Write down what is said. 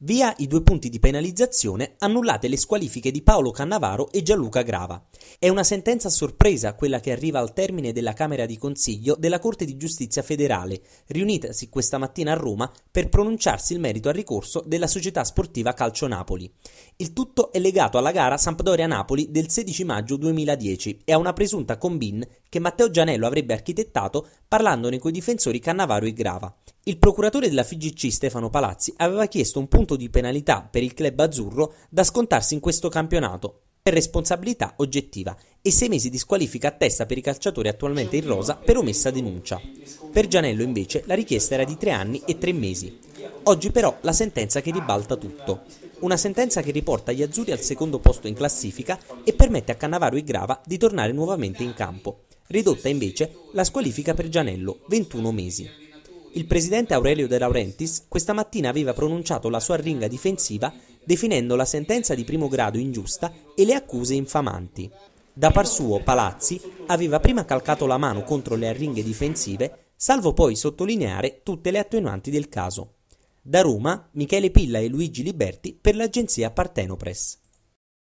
Via i due punti di penalizzazione annullate le squalifiche di Paolo Cannavaro e Gianluca Grava. È una sentenza a sorpresa quella che arriva al termine della Camera di Consiglio della Corte di Giustizia federale, riunitasi questa mattina a Roma per pronunciarsi in merito al ricorso della società sportiva Calcio Napoli. Il tutto è legato alla gara Sampdoria-Napoli del 16 maggio 2010 e a una presunta combin che Matteo Gianello avrebbe architettato parlandone coi difensori Cannavaro e Grava. Il procuratore della FIGC Stefano Palazzi aveva chiesto un punto di penalità per il club azzurro da scontarsi in questo campionato per responsabilità oggettiva e sei mesi di squalifica a testa per i calciatori attualmente in rosa per omessa denuncia. Per Gianello invece la richiesta era di tre anni e tre mesi. Oggi però la sentenza che ribalta tutto. Una sentenza che riporta gli azzurri al secondo posto in classifica e permette a Cannavaro e Grava di tornare nuovamente in campo. Ridotta invece la squalifica per Gianello, 21 mesi. Il presidente Aurelio De Laurentiis questa mattina aveva pronunciato la sua arringa difensiva definendo la sentenza di primo grado ingiusta e le accuse infamanti. Da par suo, Palazzi aveva prima calcato la mano contro le arringhe difensive, salvo poi sottolineare tutte le attenuanti del caso. Da Roma, Michele Pilla e Luigi Liberti per l'agenzia Partenopress.